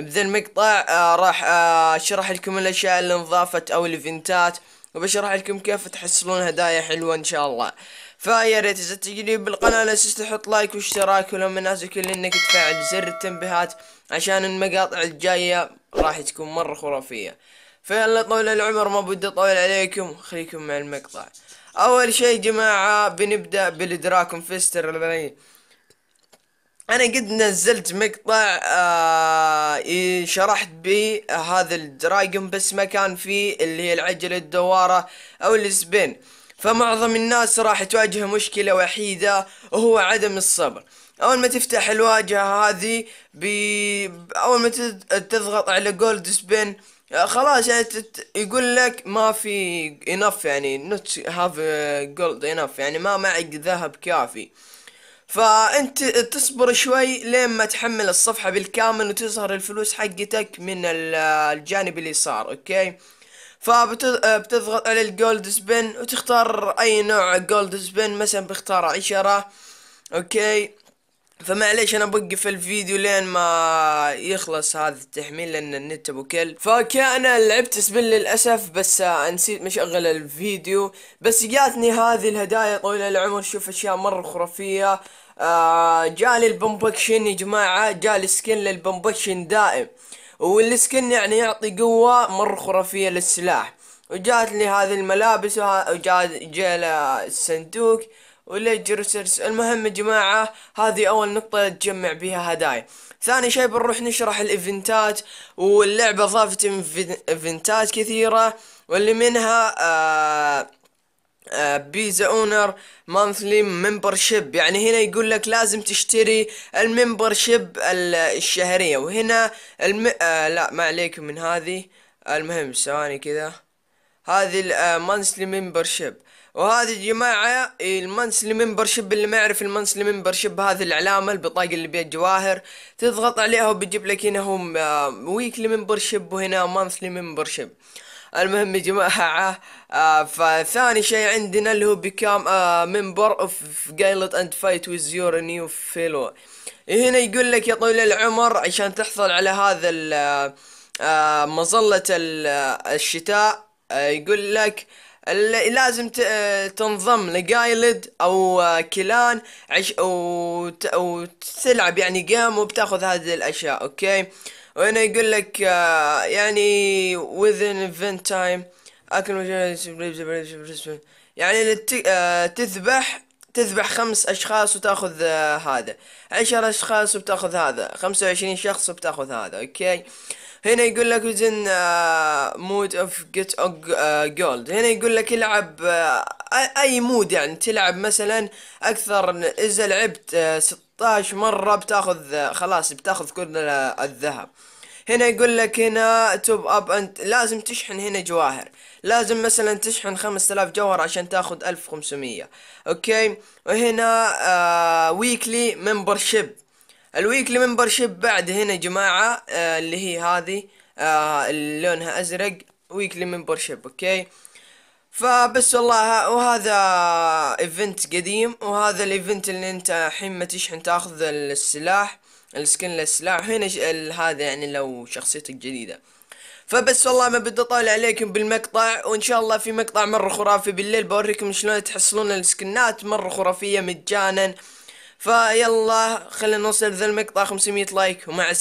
بذا المقطع آه راح آه اشرح لكم الاشياء اللي انضافت او الايفنتات وبشرح لكم كيف تحصلون هدايا حلوة ان شاء الله فيا ريت اذا تجريب بالقناة لا تنسى تحط لايك واشتراك ولو من الناس وكل انك تفعل زر التنبيهات عشان المقاطع الجاية راح تكون مرة خرافية فيلا طول العمر ما بدي اطول عليكم خليكم مع المقطع اول شي جماعة بنبدأ بالدراكون فيستر انا قد نزلت مقطع آه شرحت به هذا الدراجون بس ما كان فيه اللي هي العجلة الدوارة او السبين فمعظم الناس راح تواجه مشكلة وحيدة وهو عدم الصبر اول ما تفتح الواجهة هذه اول ما تضغط على جولد سبين آه، خلاص يعني تت... يقول لك ما في انف يعني نوت هاف جولد انف يعني ما معك ذهب كافي فانت تصبر شوي لين ما تحمل الصفحة بالكامل وتظهر الفلوس حقتك من الجانب اليسار اوكي فبتضغط على الجولد سبين وتختار اي نوع جولد سبين مثلا بختار عشرة اوكي فمعليش انا بوقف الفيديو لين ما يخلص هذا التحميل لان النت ابو كل فكان لعبت سبل للاسف بس آه، نسيت مشغل الفيديو بس جاتني هذه الهدايا طويل العمر شوف اشياء مره خرافيه آه جالي البمبكشن يا جماعه جالي سكن للبمبكشن دائم والسكن يعني يعطي قوه مره خرافيه للسلاح وجات لي هذه الملابس وجاء جاء آه، الصندوق ولا جرسرس المهم يا جماعة هذه أول نقطة تجمع بها هدايا ثاني شيء بنروح نشرح الإيفنتات واللعبة ضافت إيفنتات كثيرة واللي منها بيزا اونر مانثلي ممبرشيب يعني هنا يقول لك لازم تشتري الممبرشيب الشهرية وهنا الم... آه لا ما عليكم من هذه المهم ثواني كذا هذه المانسلي آه، ممبرشيب وهذه يا جماعة المنسلي ممبرشيب اللي ما يعرف المنسلي ممبرشيب هذه العلامة البطاقة اللي بيها جواهر تضغط عليها وبيجيب لك هنا هم ويكلي آه، ممبرشيب وهنا مانثلي ممبرشيب المهم يا جماعة آه فثاني شيء عندنا اللي هو بيكام آه ممبر اوف جايلت اند فايت ويز يور نيو فيلو هنا يقول لك يا طويل العمر عشان تحصل على هذا آه،, آه مظلة الشتاء يقول لك لازم تنضم لجايلد او كلان عش وتلعب يعني جيم وبتاخذ هذه الاشياء اوكي وهنا يقول لك آه، يعني within event time اكل يعني آه، تذبح تذبح خمس اشخاص وتاخذ آه، هذا عشر اشخاص وبتاخذ هذا خمسة وعشرين شخص وبتاخذ هذا اوكي هنا يقول لك وزن مود اوف جيت جولد هنا يقول لك العب آه، اي مود يعني تلعب مثلا اكثر اذا لعبت 16 آه، مرة بتاخذ خلاص بتاخذ كل الذهب هنا يقول لك هنا توب اب انت لازم تشحن هنا جواهر لازم مثلا تشحن 5000 جوهر عشان تاخذ 1500 اوكي وهنا آه ويكلي ممبرشيب الويكلي ممبرشيب بعد هنا جماعة آه اللي هي هذه آه اللي لونها ازرق ويكلي ممبرشيب اوكي فبس والله وهذا ايفنت قديم وهذا الايفنت اللي انت حين ما تشحن تاخذ السلاح السكن للسلاح هنا هذا يعني لو شخصيتك جديدة فبس والله ما بدي اطالع عليكم بالمقطع وان شاء الله في مقطع مره خرافي بالليل بوريكم شلون تحصلون السكنات مره خرافيه مجانا فيلا خلينا نوصل ذا المقطع 500 لايك ومع